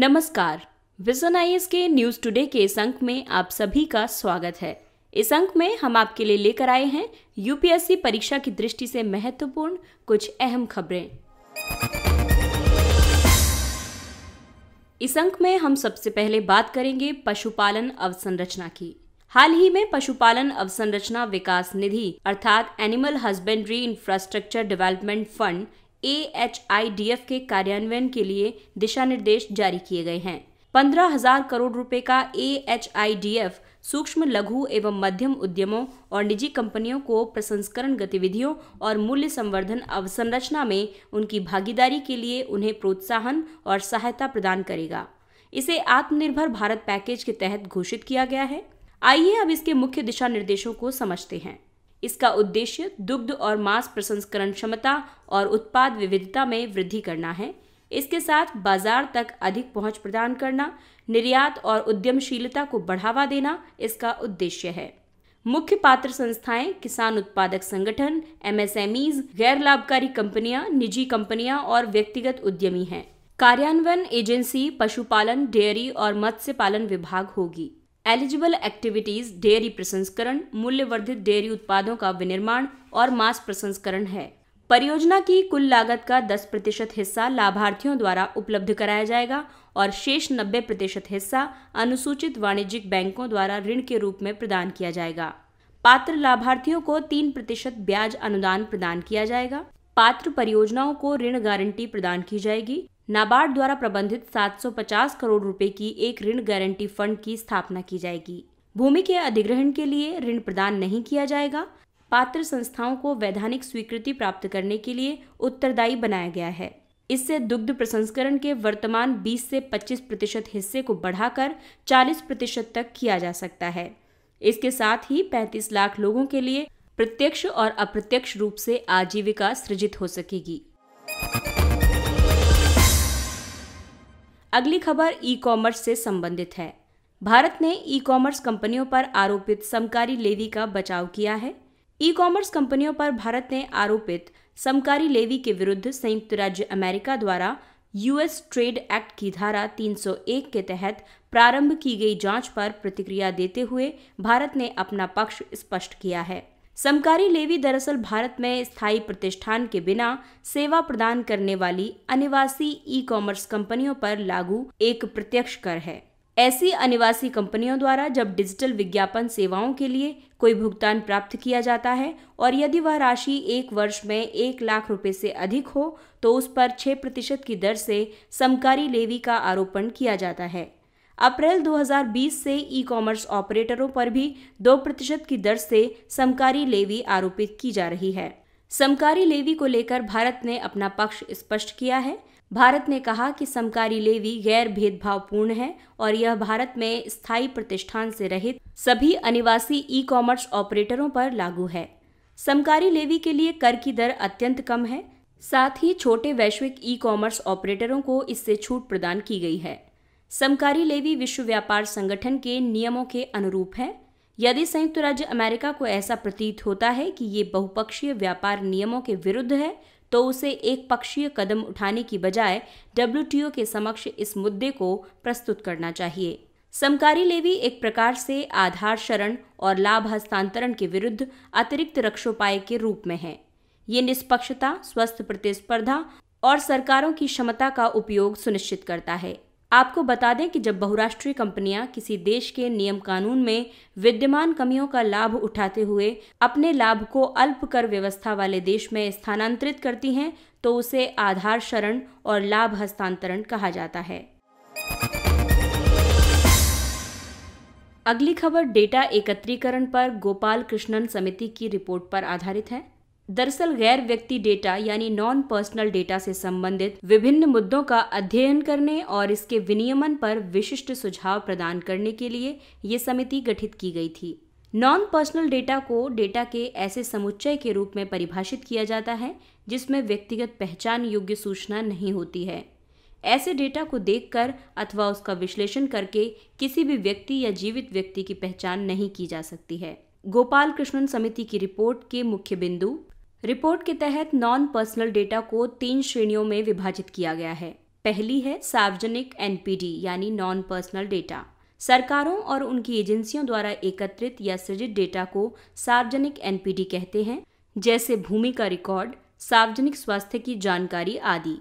नमस्कार विजन आई के news today के इस अंक में आप सभी का स्वागत है इस अंक में हम आपके लिए लेकर आए हैं यूपीएससी परीक्षा की दृष्टि से महत्वपूर्ण कुछ अहम खबरें इस अंक में हम सबसे पहले बात करेंगे पशुपालन अवसंरचना की हाल ही में पशुपालन अवसंरचना विकास निधि अर्थात animal husbandry infrastructure development fund A H I D F के कार्यान्वयन के लिए दिशा निर्देश जारी किए गए हैं पंद्रह हजार करोड़ रुपए का A H I D F सूक्ष्म लघु एवं मध्यम उद्यमों और निजी कंपनियों को प्रसंस्करण गतिविधियों और मूल्य संवर्धन अवसंरचना में उनकी भागीदारी के लिए उन्हें प्रोत्साहन और सहायता प्रदान करेगा इसे आत्मनिर्भर भारत पैकेज के तहत घोषित किया गया है आइए अब इसके मुख्य दिशा निर्देशों को समझते हैं इसका उद्देश्य दुग्ध और मांस प्रसंस्करण क्षमता और उत्पाद विविधता में वृद्धि करना है इसके साथ बाजार तक अधिक पहुंच प्रदान करना निर्यात और उद्यमशीलता को बढ़ावा देना इसका उद्देश्य है मुख्य पात्र संस्थाएं किसान उत्पादक संगठन एमएसएमई गैर लाभकारी कंपनियां निजी कंपनियां और व्यक्तिगत उद्यमी हैं कार्यान्वयन एजेंसी पशुपालन डेयरी और मत्स्य पालन विभाग होगी एलिजिबल एक्टिविटीज डेयरी प्रसंस्करण मूल्यवर्धित डेयरी उत्पादों का विनिर्माण और मांस प्रसंस्करण है परियोजना की कुल लागत का 10 प्रतिशत हिस्सा लाभार्थियों द्वारा उपलब्ध कराया जाएगा और शेष 90 प्रतिशत हिस्सा अनुसूचित वाणिज्यिक बैंकों द्वारा ऋण के रूप में प्रदान किया जाएगा पात्र लाभार्थियों को तीन प्रतिशत ब्याज अनुदान प्रदान किया जाएगा पात्र परियोजनाओं को ऋण गारंटी प्रदान की जाएगी नाबार्ड द्वारा प्रबंधित 750 करोड़ रुपए की एक ऋण गारंटी फंड की स्थापना की जाएगी भूमि के अधिग्रहण के लिए ऋण प्रदान नहीं किया जाएगा पात्र संस्थाओं को वैधानिक स्वीकृति प्राप्त करने के लिए उत्तरदायी बनाया गया है इससे दुग्ध प्रसंस्करण के वर्तमान 20 से 25 प्रतिशत हिस्से को बढ़ाकर 40 प्रतिशत तक किया जा सकता है इसके साथ ही 35 लाख लोगों के लिए प्रत्यक्ष और अप्रत्यक्ष रूप से आजीविका सृजित हो सकेगी अगली खबर ई कॉमर्स से संबंधित है भारत ने ई कॉमर्स कंपनियों पर आरोपित समकारी लेवी का बचाव किया है ई कॉमर्स कंपनियों पर भारत ने आरोपित समकारी लेवी के विरुद्ध संयुक्त राज्य अमेरिका द्वारा यूएस ट्रेड एक्ट की धारा 301 के तहत प्रारंभ की गई जांच पर प्रतिक्रिया देते हुए भारत ने अपना पक्ष स्पष्ट किया है समकारी लेवी दरअसल भारत में स्थायी प्रतिष्ठान के बिना सेवा प्रदान करने वाली अनिवासी ई कॉमर्स कंपनियों पर लागू एक प्रत्यक्ष कर है ऐसी अनिवासी कंपनियों द्वारा जब डिजिटल विज्ञापन सेवाओं के लिए कोई भुगतान प्राप्त किया जाता है और यदि वह राशि एक वर्ष में एक लाख रुपए से अधिक हो तो उस पर छह प्रतिशत की दर से समकारी लेवी का आरोपण किया जाता है अप्रैल 2020 से ई कॉमर्स ऑपरेटरों पर भी दो प्रतिशत की दर से समकारी लेवी आरोपित की जा रही है समकारी लेवी को लेकर भारत ने अपना पक्ष स्पष्ट किया है भारत ने कहा कि समकारी लेवी गैर भेदभावपूर्ण है और यह भारत में स्थायी प्रतिष्ठान से रहित सभी अनिवासी ई कॉमर्स ऑपरेटरों पर लागू है समकारी लेवी के लिए कर की दर अत्यंत कम है साथ ही छोटे वैश्विक ई कॉमर्स ऑपरेटरों को इससे छूट प्रदान की गई है समकारी लेवी विश्व व्यापार संगठन के नियमों के अनुरूप है यदि संयुक्त राज्य अमेरिका को ऐसा प्रतीत होता है कि ये बहुपक्षीय व्यापार नियमों के विरुद्ध है तो उसे एक पक्षीय कदम उठाने की बजाय डब्ल्यू के समक्ष इस मुद्दे को प्रस्तुत करना चाहिए समकारी लेवी एक प्रकार से आधार शरण और लाभ हस्तांतरण के विरुद्ध अतिरिक्त रक्षोपाय के रूप में है ये निष्पक्षता स्वस्थ प्रतिस्पर्धा और सरकारों की क्षमता का उपयोग सुनिश्चित करता है आपको बता दें कि जब बहुराष्ट्रीय कंपनियां किसी देश के नियम कानून में विद्यमान कमियों का लाभ उठाते हुए अपने लाभ को अल्प कर व्यवस्था वाले देश में स्थानांतरित करती हैं तो उसे आधार शरण और लाभ हस्तांतरण कहा जाता है अगली खबर डेटा एकत्रीकरण पर गोपाल कृष्णन समिति की रिपोर्ट पर आधारित है दरअसल गैर व्यक्ति डेटा यानी नॉन पर्सनल डेटा से संबंधित विभिन्न मुद्दों का अध्ययन करने और इसके विनियमन पर विशिष्ट सुझाव प्रदान करने के लिए ये समिति गठित की गई थी नॉन पर्सनल डेटा को डेटा के ऐसे समुच्चय के रूप में परिभाषित किया जाता है जिसमें व्यक्तिगत पहचान योग्य सूचना नहीं होती है ऐसे डेटा को देखकर अथवा उसका विश्लेषण करके किसी भी व्यक्ति या जीवित व्यक्ति की पहचान नहीं की जा सकती है गोपाल कृष्णन समिति की रिपोर्ट के मुख्य बिंदु रिपोर्ट के तहत नॉन पर्सनल डेटा को तीन श्रेणियों में विभाजित किया गया है पहली है सार्वजनिक एनपीडी यानी नॉन पर्सनल डेटा सरकारों और उनकी एजेंसियों द्वारा एकत्रित या सृजित डेटा को सार्वजनिक एनपीडी कहते हैं जैसे भूमि का रिकॉर्ड सार्वजनिक स्वास्थ्य की जानकारी आदि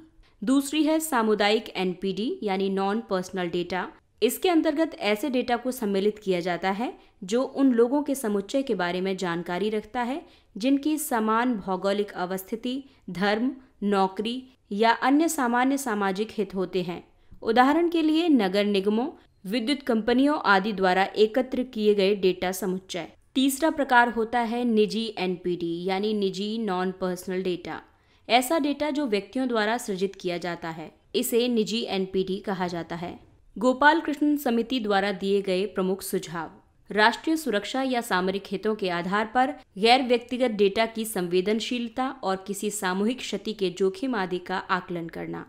दूसरी है सामुदायिक एनपीडी यानी नॉन पर्सनल डेटा इसके अंतर्गत ऐसे डेटा को सम्मिलित किया जाता है जो उन लोगों के समुच्चय के बारे में जानकारी रखता है जिनकी समान भौगोलिक अवस्थिति धर्म नौकरी या अन्य सामान्य सामाजिक हित होते हैं उदाहरण के लिए नगर निगमों विद्युत कंपनियों आदि द्वारा एकत्र किए गए डेटा समुच्चय तीसरा प्रकार होता है निजी एनपीडी यानी निजी नॉन पर्सनल डेटा ऐसा डेटा जो व्यक्तियों द्वारा सृजित किया जाता है इसे निजी एनपीडी कहा जाता है गोपाल कृष्ण समिति द्वारा दिए गए प्रमुख सुझाव राष्ट्रीय सुरक्षा या सामरिक हितों के आधार पर गैर व्यक्तिगत डेटा की संवेदनशीलता और किसी सामूहिक क्षति के जोखिम आदि का आकलन करना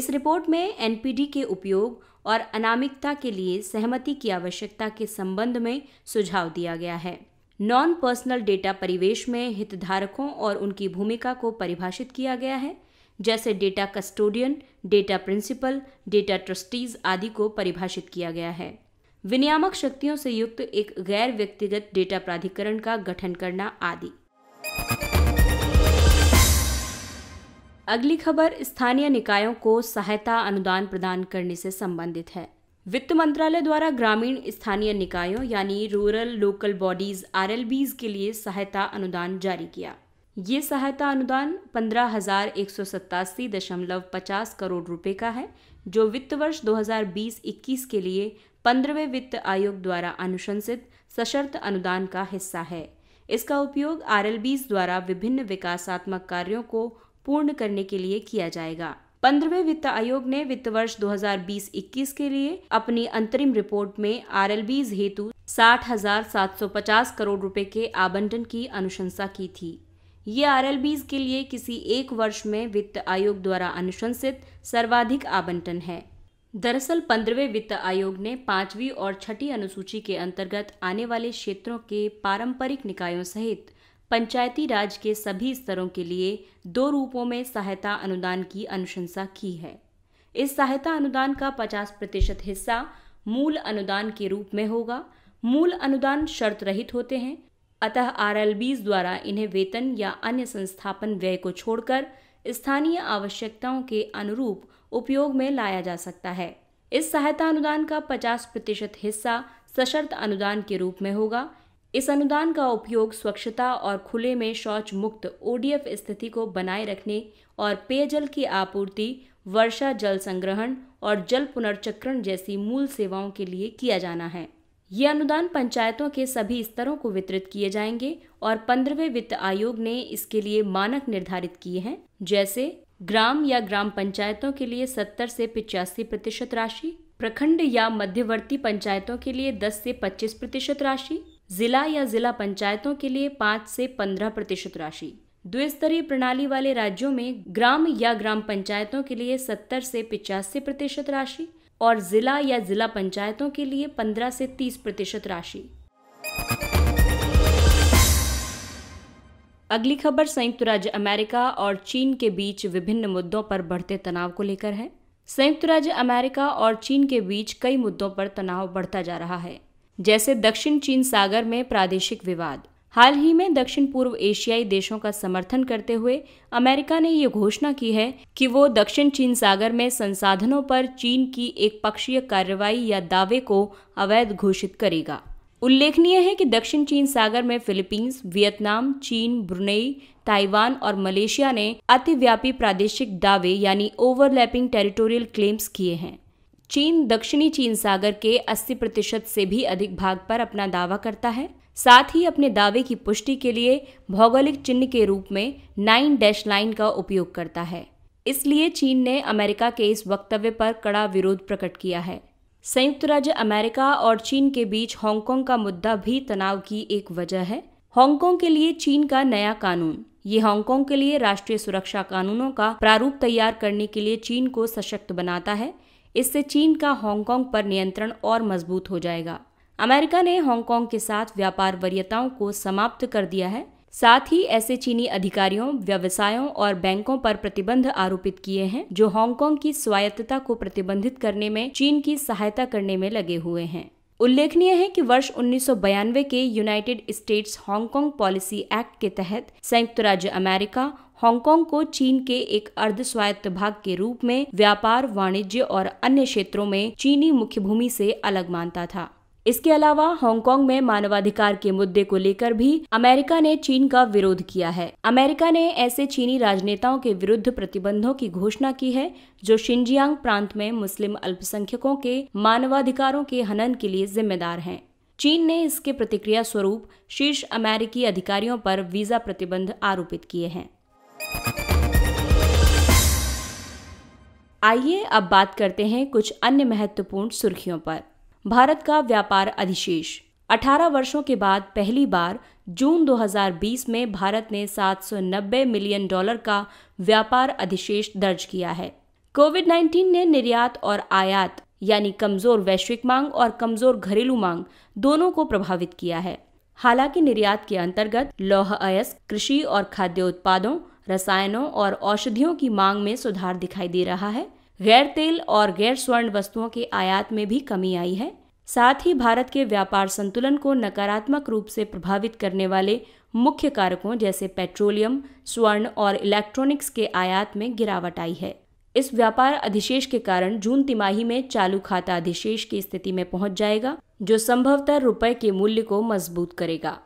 इस रिपोर्ट में एनपीडी के उपयोग और अनामिकता के लिए सहमति की आवश्यकता के संबंध में सुझाव दिया गया है नॉन पर्सनल डेटा परिवेश में हितधारकों और उनकी भूमिका को परिभाषित किया गया है जैसे data custodian data principal data trustees आदि को परिभाषित किया गया है विनियामक शक्तियों से युक्त एक गैर व्यक्तिगत डेटा प्राधिकरण का गठन करना आदि अगली खबर स्थानीय निकायों को सहायता अनुदान प्रदान करने से संबंधित है वित्त मंत्रालय द्वारा ग्रामीण स्थानीय निकायों यानी रूरल लोकल बॉडीज आर के लिए सहायता अनुदान जारी किया ये सहायता अनुदान पंद्रह हजार एक सौ दशमलव पचास करोड़ रुपए का है जो वित्त वर्ष 2020-21 के लिए पंद्रहवें वित्त आयोग द्वारा अनुशंसित सशर्त अनुदान का हिस्सा है इसका उपयोग आर द्वारा विभिन्न विकासात्मक कार्यों को पूर्ण करने के लिए किया जाएगा पंद्रहवें वित्त आयोग ने वित्त वर्ष 2020-21 के लिए अपनी अंतरिम रिपोर्ट में आर हेतु साठ हजार सात सौ पचास करोड़ रुपए के आबंटन की अनुशंसा की थी ये आर के लिए किसी एक वर्ष में वित्त आयोग द्वारा अनुशंसित सर्वाधिक आबंटन है दरअसल पंद्रहवें वित्त आयोग ने पांचवी और छठी अनुसूची के अंतर्गत आने वाले क्षेत्रों के पारंपरिक निकायों सहित पंचायती राज के सभी स्तरों के लिए दो रूपों में सहायता अनुदान की अनुशंसा की है इस सहायता अनुदान का 50 प्रतिशत हिस्सा मूल अनुदान के रूप में होगा मूल अनुदान शर्त रहित होते हैं अतः आर द्वारा इन्हें वेतन या अन्य संस्थापन व्यय को छोड़कर स्थानीय आवश्यकताओं के अनुरूप उपयोग में लाया जा सकता है इस सहायता अनुदान का 50 प्रतिशत हिस्सा सशर्त अनुदान के रूप में होगा इस अनुदान का उपयोग स्वच्छता और खुले में शौच मुक्त ओडीएफ स्थिति को बनाए रखने और पेयजल की आपूर्ति वर्षा जल संग्रहण और जल पुनर्चक्रण जैसी मूल सेवाओं के लिए किया जाना है ये अनुदान पंचायतों के सभी स्तरों को वितरित किए जाएंगे और पंद्रहवें वित्त आयोग ने इसके लिए मानक निर्धारित किए हैं जैसे ग्राम या ग्राम पंचायतों के लिए 70 से पिचासी प्रतिशत राशि प्रखंड या मध्यवर्ती पंचायतों के लिए 10 से 25 प्रतिशत राशि जिला या जिला पंचायतों के लिए 5 से 15 प्रतिशत राशि द्विस्तरीय प्रणाली वाले राज्यों में ग्राम या ग्राम पंचायतों के लिए 70 से पिचासी प्रतिशत राशि और जिला या जिला पंचायतों के लिए 15 से 30 प्रतिशत राशि अगली खबर संयुक्त राज्य अमेरिका और चीन के बीच विभिन्न मुद्दों पर बढ़ते तनाव को लेकर है संयुक्त राज्य अमेरिका और चीन के बीच कई मुद्दों पर तनाव बढ़ता जा रहा है जैसे दक्षिण चीन सागर में प्रादेशिक विवाद हाल ही में दक्षिण पूर्व एशियाई देशों का समर्थन करते हुए अमेरिका ने ये घोषणा की है कि वो दक्षिण चीन सागर में संसाधनों पर चीन की एक पक्षीय कार्रवाई या दावे को अवैध घोषित करेगा उल्लेखनीय है कि दक्षिण चीन सागर में फिलीपींस वियतनाम चीन ब्रुनेई ताइवान और मलेशिया ने अतिव्यापी प्रादेशिक दावे यानी ओवरलैपिंग टेरिटोरियल क्लेम्स किए हैं चीन दक्षिणी चीन सागर के 80 प्रतिशत से भी अधिक भाग पर अपना दावा करता है साथ ही अपने दावे की पुष्टि के लिए भौगोलिक चिन्ह के रूप में नाइन डैश लाइन का उपयोग करता है इसलिए चीन ने अमेरिका के इस वक्तव्य पर कड़ा विरोध प्रकट किया है संयुक्त राज्य अमेरिका और चीन के बीच हांगकांग का मुद्दा भी तनाव की एक वजह है हांगकांग के लिए चीन का नया कानून ये हांगकांग के लिए राष्ट्रीय सुरक्षा कानूनों का प्रारूप तैयार करने के लिए चीन को सशक्त बनाता है इससे चीन का हांगकांग पर नियंत्रण और मजबूत हो जाएगा अमेरिका ने हांगकांग के साथ व्यापार वरीयताओं को समाप्त कर दिया है साथ ही ऐसे चीनी अधिकारियों व्यवसायों और बैंकों पर प्रतिबंध आरोपित किए हैं जो हांगकांग की स्वायत्तता को प्रतिबंधित करने में चीन की सहायता करने में लगे हुए हैं उल्लेखनीय है कि वर्ष उन्नीस के United States Hong Kong policy act के तहत संयुक्त राज्य अमेरिका हांगकांग को चीन के एक अर्ध स्वायत्त भाग के रूप में व्यापार वाणिज्य और अन्य क्षेत्रों में चीनी मुख्य भूमि से अलग मानता था इसके अलावा हांगकांग में मानवाधिकार के मुद्दे को लेकर भी अमेरिका ने चीन का विरोध किया है अमेरिका ने ऐसे चीनी राजनेताओं के विरुद्ध प्रतिबंधों की घोषणा की है जो शिंजियांग प्रांत में मुस्लिम अल्पसंख्यकों के मानवाधिकारों के हनन के लिए जिम्मेदार हैं चीन ने इसके प्रतिक्रिया स्वरूप शीर्ष अमेरिकी अधिकारियों पर वीजा प्रतिबंध आरोपित किए हैं आइए अब बात करते हैं कुछ अन्य महत्वपूर्ण सुर्खियों पर भारत का व्यापार अधिशेष 18 वर्षों के बाद पहली बार जून 2020 में भारत ने 790 मिलियन डॉलर का व्यापार अधिशेष दर्ज किया है कोविड 19 ने निर्यात और आयात यानी कमजोर वैश्विक मांग और कमजोर घरेलू मांग दोनों को प्रभावित किया है हालांकि निर्यात के अंतर्गत लौह अयस्क कृषि और खाद्य उत्पादों रसायनों और औषधियों की मांग में सुधार दिखाई दे रहा है गैर तेल और गैर स्वर्ण वस्तुओं के आयात में भी कमी आई है साथ ही भारत के व्यापार संतुलन को नकारात्मक रूप से प्रभावित करने वाले मुख्य कारकों जैसे पेट्रोलियम स्वर्ण और इलेक्ट्रॉनिक्स के आयात में गिरावट आई है इस व्यापार अधिशेष के कारण जून तिमाही में चालू खाता अधिशेष की स्थिति में पहुंच जाएगा जो संभवतः रुपए के मूल्य को मजबूत करेगा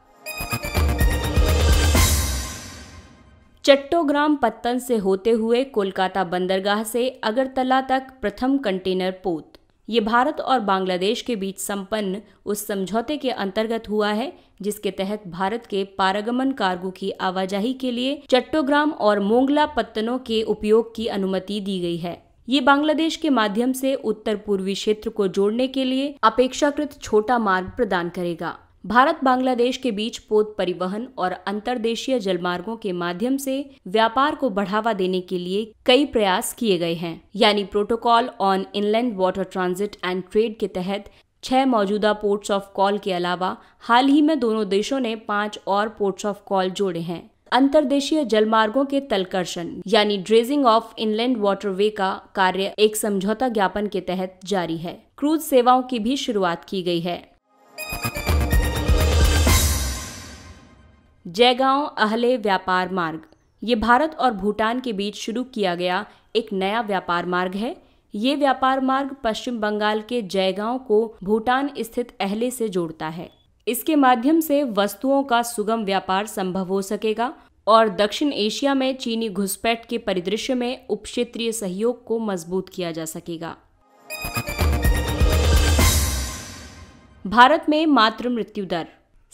चट्टोग्राम पत्तन से होते हुए कोलकाता बंदरगाह से अगरतला तक प्रथम कंटेनर पोत ये भारत और बांग्लादेश के बीच संपन्न उस समझौते के अंतर्गत हुआ है जिसके तहत भारत के पारगमन कार्गो की आवाजाही के लिए चट्टोग्राम और मोंगला पत्तनों के उपयोग की अनुमति दी गई है ये बांग्लादेश के माध्यम से उत्तर पूर्वी क्षेत्र को जोड़ने के लिए अपेक्षाकृत छोटा मार्ग प्रदान करेगा भारत बांग्लादेश के बीच पोत परिवहन और अंतर्देशीय जलमार्गों के माध्यम से व्यापार को बढ़ावा देने के लिए कई प्रयास किए गए हैं यानी protocol on inland water transit and trade के तहत छह मौजूदा पोर्ट्स ऑफ कॉल के अलावा हाल ही में दोनों देशों ने पांच और पोर्ट्स ऑफ कॉल जोड़े हैं अंतरदेशीय जलमार्गों के तलकर्षण यानी ड्रेजिंग ऑफ इनलैंड वाटरवे का कार्य एक समझौता ज्ञापन के तहत जारी है क्रूज सेवाओं की भी शुरुआत की गई है जयगांव अहले व्यापार मार्ग ये भारत और भूटान के बीच शुरू किया गया एक नया व्यापार मार्ग है ये व्यापार मार्ग पश्चिम बंगाल के जयगांव को भूटान स्थित अहले से जोड़ता है इसके माध्यम से वस्तुओं का सुगम व्यापार संभव हो सकेगा और दक्षिण एशिया में चीनी घुसपैठ के परिदृश्य में उप सहयोग को मजबूत किया जा सकेगा भारत में मातृ मृत्यु दर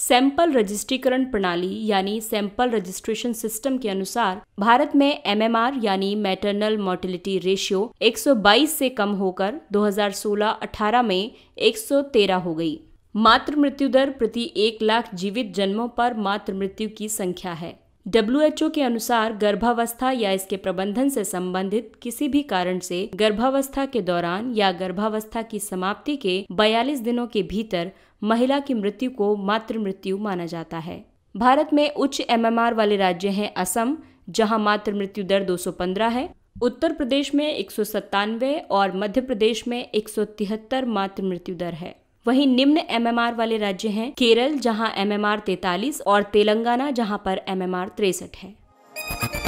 सैंपल रजिस्ट्रीकरण प्रणाली यानी सैंपल रजिस्ट्रेशन सिस्टम के अनुसार भारत में एमएमआर यानी मैटरनल मोर्टिलिटी रेशियो 122 से कम होकर 2016-18 में 113 हो गई मातृ मृत्यु दर प्रति एक लाख जीवित जन्मों पर मातृ मृत्यु की संख्या है डब्ल्यू के अनुसार गर्भावस्था या इसके प्रबंधन से संबंधित किसी भी कारण से गर्भावस्था के दौरान या गर्भावस्था की समाप्ति के 42 दिनों के भीतर महिला की मृत्यु को मातृ मृत्यु माना जाता है भारत में उच्च एमएमआर वाले राज्य हैं असम जहां मातृ मृत्यु दर 215 है उत्तर प्रदेश में एक और मध्य प्रदेश में एक मातृ मृत्यु दर है वहीं निम्न एमएमआर वाले राज्य हैं केरल जहां एमएमआर 43 और तेलंगाना जहां पर एमएमआर 63 है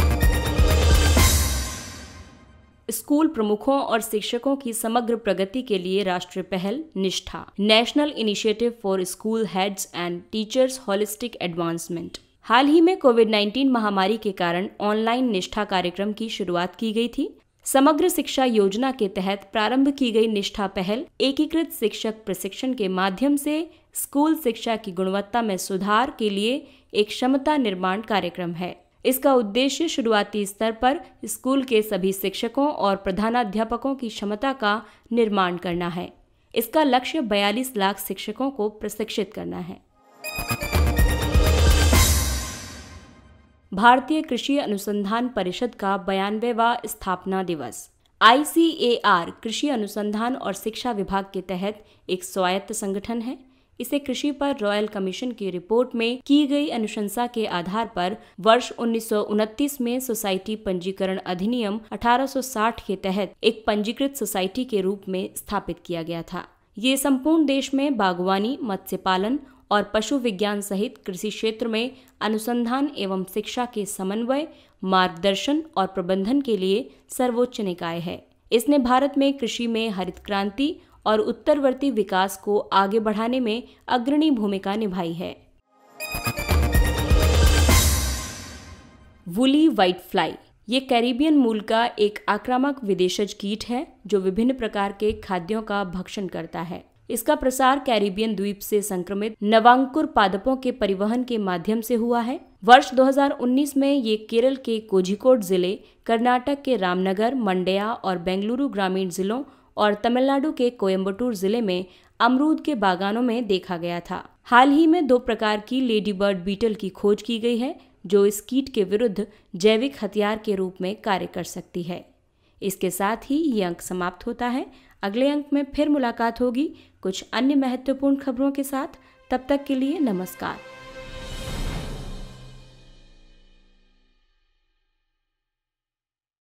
स्कूल प्रमुखों और शिक्षकों की समग्र प्रगति के लिए राष्ट्रीय पहल निष्ठा national initiative for school heads and teachers holistic advancement हाल ही में कोविड 19 महामारी के कारण ऑनलाइन निष्ठा कार्यक्रम की शुरुआत की गई थी समग्र शिक्षा योजना के तहत प्रारंभ की गई निष्ठा पहल एकीकृत शिक्षक प्रशिक्षण के माध्यम से स्कूल शिक्षा की गुणवत्ता में सुधार के लिए एक क्षमता निर्माण कार्यक्रम है इसका उद्देश्य शुरुआती स्तर पर स्कूल के सभी शिक्षकों और प्रधानाध्यापकों की क्षमता का निर्माण करना है इसका लक्ष्य 42 लाख शिक्षकों को प्रशिक्षित करना है भारतीय कृषि अनुसंधान परिषद का बयानवेवा स्थापना दिवस आई कृषि अनुसंधान और शिक्षा विभाग के तहत एक स्वायत्त संगठन है इसे कृषि पर रॉयल कमीशन की रिपोर्ट में की गई अनुशंसा के आधार पर वर्ष उन्नीस में सोसाइटी पंजीकरण अधिनियम 1860 के तहत एक पंजीकृत सोसाइटी के रूप में स्थापित किया गया था ये संपूर्ण देश में बागवानी मत्स्य पालन और पशु विज्ञान सहित कृषि क्षेत्र में अनुसंधान एवं शिक्षा के समन्वय मार्गदर्शन और प्रबंधन के लिए सर्वोच्च निकाय है इसने भारत में कृषि में हरित क्रांति और उत्तरवर्ती विकास को आगे बढ़ाने में अग्रणी भूमिका निभाई है वुली वाइट फ्लाई ये कैरिबियन मूल का एक आक्रामक विदेशज कीट है जो विभिन्न प्रकार के खाद्यों का भक्षण करता है इसका प्रसार कैरिबियन द्वीप से संक्रमित नवांकुर पादपों के परिवहन के माध्यम से हुआ है वर्ष 2019 में ये केरल के कोझिकोड जिले कर्नाटक के रामनगर मंडया और बेंगलुरु ग्रामीण जिलों और तमिलनाडु के कोयम्बटूर जिले में अमरूद के बागानों में देखा गया था हाल ही में दो प्रकार की लेडी बर्ड बीटल की खोज की गई है जो इस कीट के विरुद्ध जैविक हथियार के रूप में कार्य कर सकती है इसके साथ ही ये अंक समाप्त होता है अगले अंक में फिर मुलाकात होगी कुछ अन्य महत्वपूर्ण खबरों के साथ तब तक के लिए नमस्कार